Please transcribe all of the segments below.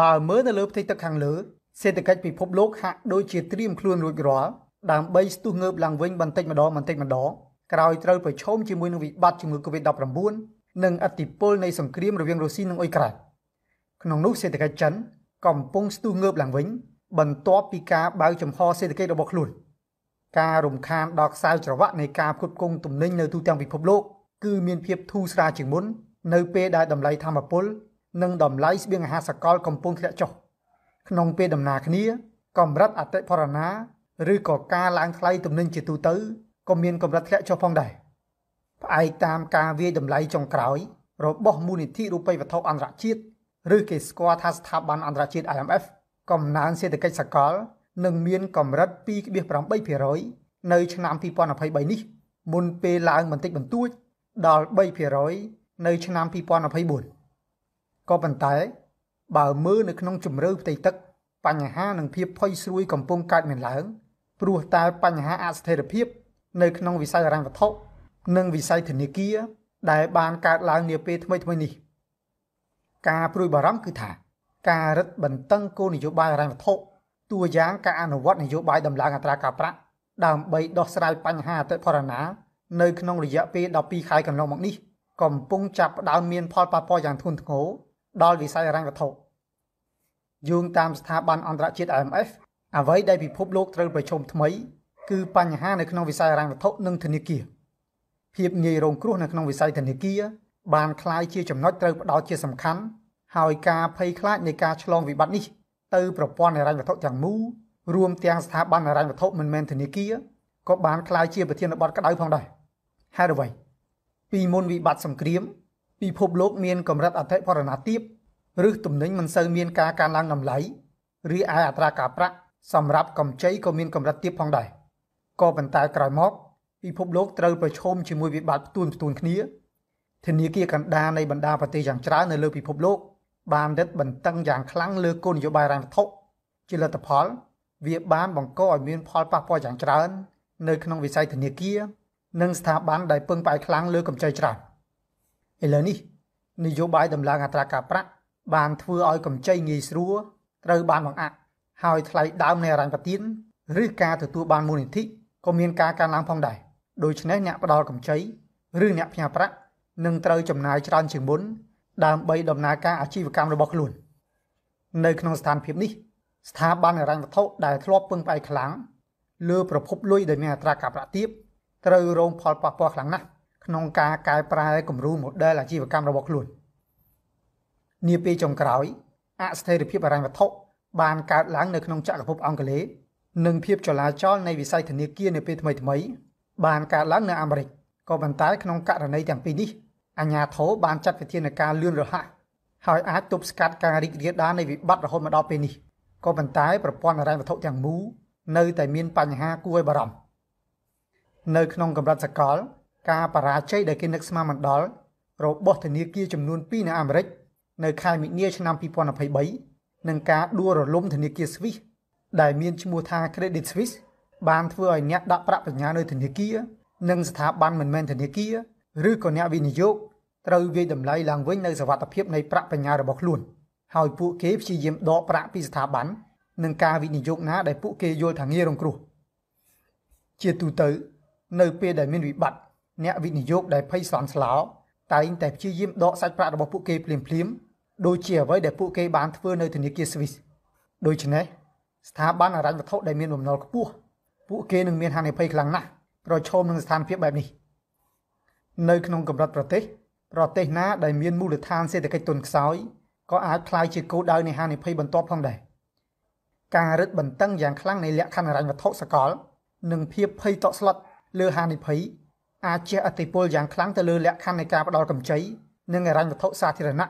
បើមើលនៅលើផ្ទៃទឹកខាងលើសេដ្ឋកិច្ចពិភពលោកហាក់ដូចជាត្រៀមខ្លួនរួចរាល់ដើម្បីស្ទុះងើបឡើងវិញ បន្តិចម្ដងបន្តិចម្ដងក្រោយត្រូវប្រឈមជាមួយនឹងវិបត្តិជំងឺ Covid-19 និងអតិពលនៃសង្គ្រាម រវាងរុស្ស៊ីនិងអ៊ុយក្រែនក្នុងនោះសេដ្ឋកិច្ចចិនកំពុងស្ទុះងើបឡើងវិញបន្ទាប់ពីការបើកចំហសេដ្ឋកិច្ចរបស់ខ្លួនការរំខានដល់ខ្សែច្រវាក់នៃការផ្គត់ផ្គង់ទំនិញនៅទូទាំងពិភពលោកគឺមានភាពធូរស្រាលជាងមុននៅពេលដែលតម្លៃធម្មពលនិងតម្លៃស្បៀងអាហារសកលកំពុងធ្លាក់ចុះក្នុងពេលដំណើរគ្នា កម្រិតអតិផរណាឬក៏ការឡើងថ្លៃទំនិញជាទូទៅក៏មានកម្រិតធ្លាក់ចុះផងដែរផ្អែកតាមការវាយតម្លៃចុងក្រោយ របស់មូលនិធិរូបិយវត្ថុអន្តរជាតិឬគេស្គាល់ថាស្ថាប័នអន្តរជាតិ IMF កំណើនសេដ្ឋកិច្ចសកលនឹងមាន កម្រិត2.8%នៅឆ្នាំ2023នេះមុនពេលឡើងបន្តិចបន្តួច ដល់3%នៅឆ្នាំ2024ក៏ប៉ុន្តែ បើមើលនៅក្នុងជំរឿផ្ទៃទឹក បញ្ហានិងភាពផុយស្រួយកំពុងកើតមានឡើងព្រោះតែបញ្ហាអស្ថិរភាព នៅក្នុង វិស័យរ៉ាញ់វត្ថុនិងវិស័យធនាគារដែលបានកើតឡើងនាពេលថ្មីៗនេះការព្រួយបារម្ភគឺថាការរឹតបន្តឹងគោលនយោបាយរ៉ាញ់វត្ថុតួយ៉ាងការអនុវត្តនយោបាយដំឡើងអត្រាការប្រាក់ដើម្បីដោះស្រាយបញ្ហាអតិផរណានៅក្នុងរយៈពេល12ខែកន្លងមកនេះកំពុងចាប់ផ្ដើមមានផលប៉ះពាល់យ៉ាងធ្ងន់ធ្ងរដល់វិស័យរ៉ាញ់វត្ថុយោងតាមស្ថាប័នអន្តរជាតិ IMF អ្វីដែលពិភពលោកត្រូវប្រឈមថ្មីគឺបញ្ហានៅក្នុងវិស័យរ៉ាញ់វត្ថុនិងធនាគារភាពងាយរងគ្រោះនៅក្នុងវិស័យធនាគារបានคล้ายជាចំណុចត្រូវផ្ដោតជា សំខាន់ហើយការភ័យខ្លាចនៃការឆ្លងវិបត្តិនេះទៅប្រព័ន្ធហិរញ្ញវត្ថុទាំងមូលរួមទាំងស្ថាប័នហិរញ្ញវត្ថុមិនមែនធនាគារក៏បានคล้ายជាប្រធានបទក្តៅផងដែរហេតុអ្វីពីមុនវិបត្តិសង្គ្រាមពិភពលោកមានកម្រិតអតិផរណាទាបឬទំនិញមិនសូវមានការកើនឡើងតម្លៃរីឯអត្រាការប្រាក់សម្រាប់កម្ចីក៏មានកម្រិតទាបផងដែរក៏ប៉ុន្តែក្រោយមកពិភពលោកត្រូវប្រឈមជាមួយវិបត្តិផ្ទួនផ្ទួនគ្នាធនាគារកណ្ដាលនៃបណ្ដាប្រទេសយ៉ាងច្រើននៅលើពិភពលោកបានរឹតបន្តឹងយ៉ាងខ្លាំងលើគោលនយោបាយរ៉ែវត្ថុជាលទ្ធផល វាបានបង្កឲ្យមានផលប៉ះពាល់យ៉ាងច្រើននៅក្នុងវិស័យធនាគារនិងស្ថាប័នដែលពឹងផ្អែកខ្លាំងលើកម្ចីច្រើន។ឥឡូវនេះនយោបាយដំឡើងអត្រាការប្រាក់បានធ្វើឲ្យកម្ចីងាយស្រួលត្រូវបានបង្អាក់ហើយថ្លៃដើមនៃអរញ្ញប្រទានឬការទទួលបានមូលនិធិក៏មានការកើនឡើងផងដែរដូច្នេះអ្នកផ្ដល់កម្ចីឬអ្នកផ្ញើប្រាក់នឹងត្រូវចំណាយច្រើនជាងមុនដើម្បីដំណើរការអាជីវកម្មរបស់ខ្លួននៅក្នុងស្ថានភាពនេះស្ថាប័នហិរញ្ញវត្ថុដែលធ្លាប់ពឹងផ្អែកខ្លាំងលើប្រភពលុយដែលមានអត្រាការប្រាក់ទាបត្រូវរងផលប៉ះពាល់ខ្លាំងណាស់ក្នុងការកែប្រែគំរូ model អាជីវកម្មរបស់ខ្លួននាពេលចុងក្រោយអស្ថិរភាពអរញ្ញវត្ថុបានកើតឡើង នៅក្នុងចក្រភពអង់គ្លេសនិងភាពចលាចលនៃវិស័យធនាគារនៅពេលថ្មីថ្មីបានកើតឡើងនៅអាមេរិកក៏ប៉ុន្តែក្នុងករណីទាំងពីរនេះ អាជ្ញាធរបានចាត់វិធានការលឿនរហ័សហើយអាចទប់ស្កាត់ការរីករាលដាលនៃវិបត្តិរហូតមកដល់ពេលនេះក៏ប៉ុន្តែប្រព័ន្ធអរញ្ញវត្ថុទាំងមូលនៅតែមានបញ្ហាគួរឲ្យបារម្ភនៅ ក្នុងកម្រិតសកលការបរាជ័យដែលគេនឹកស្មានមិនដល់របស់ធនាគារចំនួន2នៅអាមេរិកនៅខែមិនិលឆ្នាំ2023និងការដួលរលំធនាគារស្វីសដែលមានឈ្មោះថា Credit Suisse បានធ្វើឲ្យអ្នកដាក់ប្រាក់បញ្ញើនៅធនាគារនិងស្ថាប័នមិនមែនធនាគារឬក៏អ្នកវិនិយោគត្រូវវាយតម្លៃឡើងវិញនៅសវត្ថភាពនៃប្រាក់បញ្ញើរបស់ខ្លួន ហើយពួកគេព្យាយាមដកប្រាក់ពីស្ថាប័ននិងការវិនិយោគណាដែលពួកគេយល់ថាងាររងគ្រោះជាទូទៅ នៅពេលដែលមានវិបត្តិអ្នកវិនិយោគដែលភ័យស្លន់ស្លោ តែងតែព្យាយាមដកសាច់ប្រាក់របស់ពួកគេភ្លាមៗដូចជាអ្វីដែលពួកគេបានធ្វើនៅធនាគារស្វីសដូច្នេះស្ថាប័នអរញ្ញវត្ថុដែលមានបំណុលខ្ពស់ពួកគេនឹងមានហានិភ័យខ្លាំងណាស់ប្រឈមនឹងស្ថានភាពបែបនេះនៅក្នុងកម្រិតប្រទេសប្រទេសណាដែលមានមូលដ្ឋានសេដ្ឋកិច្ចទន់ខ្សោយក៏អាចខ្លាយជាគោលដៅនៃហានិភ័យបន្ទាប់ផងដែរការរឹតបន្តឹងយ៉ាងខ្លាំងនៃលក្ខខណ្ឌអរញ្ញវត្ថុសកលនិងភាពភ័យតក់ស្លុតលើហានិភ័យអាចជះឥទ្ធិពលយ៉ាងខ្លាំងទៅលើលក្ខខណ្ឌនៃការផ្តល់កម្ចីនិងរញ្ញវត្ថុសាធារណៈ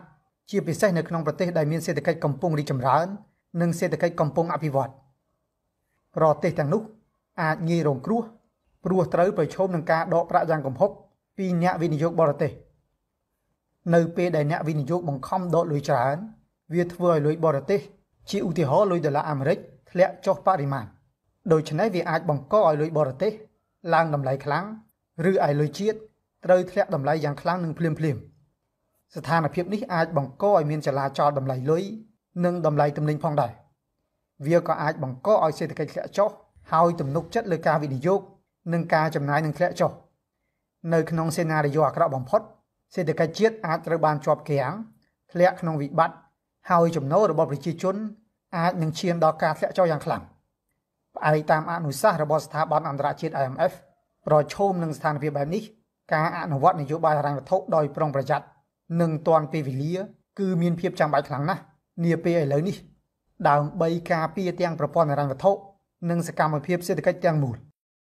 ជាពិសេសនៅក្នុងប្រទេសដែលមានសេដ្ឋកិច្ចកំពុងរីកចម្រើននិងសេដ្ឋកិច្ចកំពុងអភិវឌ្ឍប្រទេសទាំងនោះអាចងាយរងគ្រោះព្រោះត្រូវប្រឈមនឹងការដកប្រាក់យ៉ាងគំហុកពីអ្នកវិនិយោគបរទេសនៅពេលដែលអ្នកវិនិយោគបង្ខំដកលុយច្រើន វាធ្វើឲ្យលុយបរទេសជាឧទាហរណ៍លុយដុល្លារអាមេរិកធ្លាក់ចុះបរិមាណដូច្នេះវាអាចបង្កឲ្យលុយបរទេសឡើងតម្លៃខ្លាំងឬឯលុយជាតិត្រូវធ្លាក់តម្លៃយ៉ាងខ្លាំងនឹងភ្លាមភ្លាមស្ថានភាពនេះអាច បង្កឲ្យមានចលាចលតម្លៃលុយនិងតម្លៃទំនិញផងដែរវាក៏អាចបង្កឲ្យសេដ្ឋកិច្ចធ្លាក់ចុះហើយទំនុកចិត្តលើការវិនិយោគនិងការចំណាយនឹងធ្លាក់ចុះនៅក្នុងសេណារីយ៉ូអាក្រក់បំផុត សេដ្ឋកិច្ចជាតិអាចត្រូវបានជាប់គាំងធ្លាក់ក្នុងវិបត្តិហើយចំណូលរបស់ប្រជាជន អាចនឹងឈានដល់ការធ្លាក់ចុះយ៉ាងខ្លាំងផ្អែកតាមអនុសាសន៍របស់ស្ថាប័នអន្តរជាតិ IMF ប្រឈមនឹងស្ថានភាពបែបនេះការអនុវត្តនយោបាយហិរញ្ញវត្ថុដោយប្រុងប្រយ័ត្ននិងទាន់ពេលវេលាគឺមានភាពចាំបាច់ខ្លាំងណាស់នាពេលឥឡូវនេះ ដើម្បីការពារទាំងប្រព័ន្ធហិរញ្ញវត្ថុនិងសកម្មភាពសេដ្ឋកិច្ចទាំងមូល។